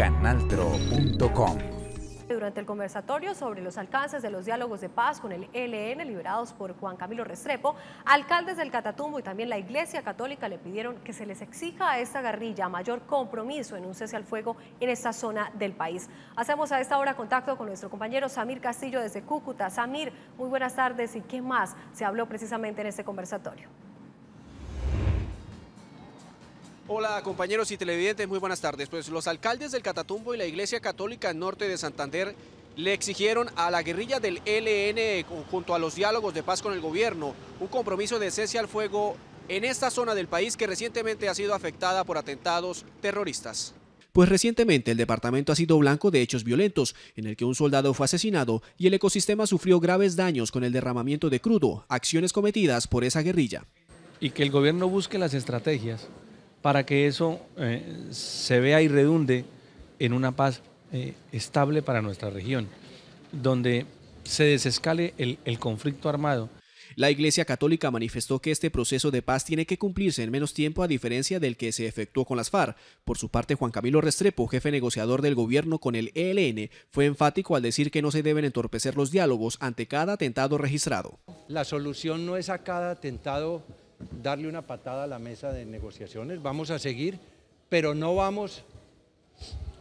canaltro.com. Durante el conversatorio sobre los alcances de los diálogos de paz con el ELN liberados por Juan Camilo Restrepo, alcaldes del Catatumbo y también la Iglesia Católica le pidieron que se les exija a esta guerrilla mayor compromiso en un cese al fuego en esta zona del país. Hacemos a esta hora contacto con nuestro compañero Samir Castillo desde Cúcuta. Samir, muy buenas tardes y qué más se habló precisamente en este conversatorio. Hola compañeros y televidentes, muy buenas tardes. Pues los alcaldes del Catatumbo y la Iglesia Católica Norte de Santander le exigieron a la guerrilla del LN junto a los diálogos de paz con el gobierno un compromiso de cese al fuego en esta zona del país que recientemente ha sido afectada por atentados terroristas. Pues recientemente el departamento ha sido blanco de hechos violentos, en el que un soldado fue asesinado y el ecosistema sufrió graves daños con el derramamiento de crudo, acciones cometidas por esa guerrilla. Y que el gobierno busque las estrategias para que eso eh, se vea y redunde en una paz eh, estable para nuestra región, donde se desescale el, el conflicto armado. La Iglesia Católica manifestó que este proceso de paz tiene que cumplirse en menos tiempo a diferencia del que se efectuó con las FARC. Por su parte, Juan Camilo Restrepo, jefe negociador del gobierno con el ELN, fue enfático al decir que no se deben entorpecer los diálogos ante cada atentado registrado. La solución no es a cada atentado darle una patada a la mesa de negociaciones, vamos a seguir, pero no vamos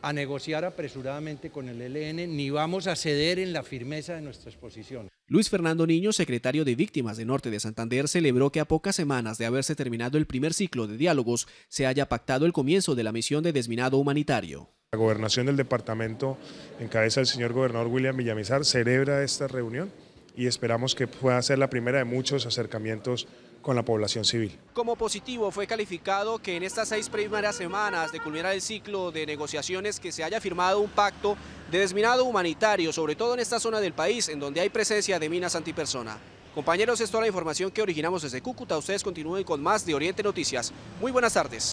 a negociar apresuradamente con el LN ni vamos a ceder en la firmeza de nuestra exposición. Luis Fernando Niño, secretario de Víctimas de Norte de Santander, celebró que a pocas semanas de haberse terminado el primer ciclo de diálogos se haya pactado el comienzo de la misión de desminado humanitario. La gobernación del departamento, encabezada el señor gobernador William Villamizar, celebra esta reunión y esperamos que pueda ser la primera de muchos acercamientos con la población civil. Como positivo fue calificado que en estas seis primeras semanas de culminar el ciclo de negociaciones que se haya firmado un pacto de desminado humanitario, sobre todo en esta zona del país en donde hay presencia de minas antipersona. Compañeros, esto es toda la información que originamos desde Cúcuta. Ustedes continúen con más de Oriente Noticias. Muy buenas tardes.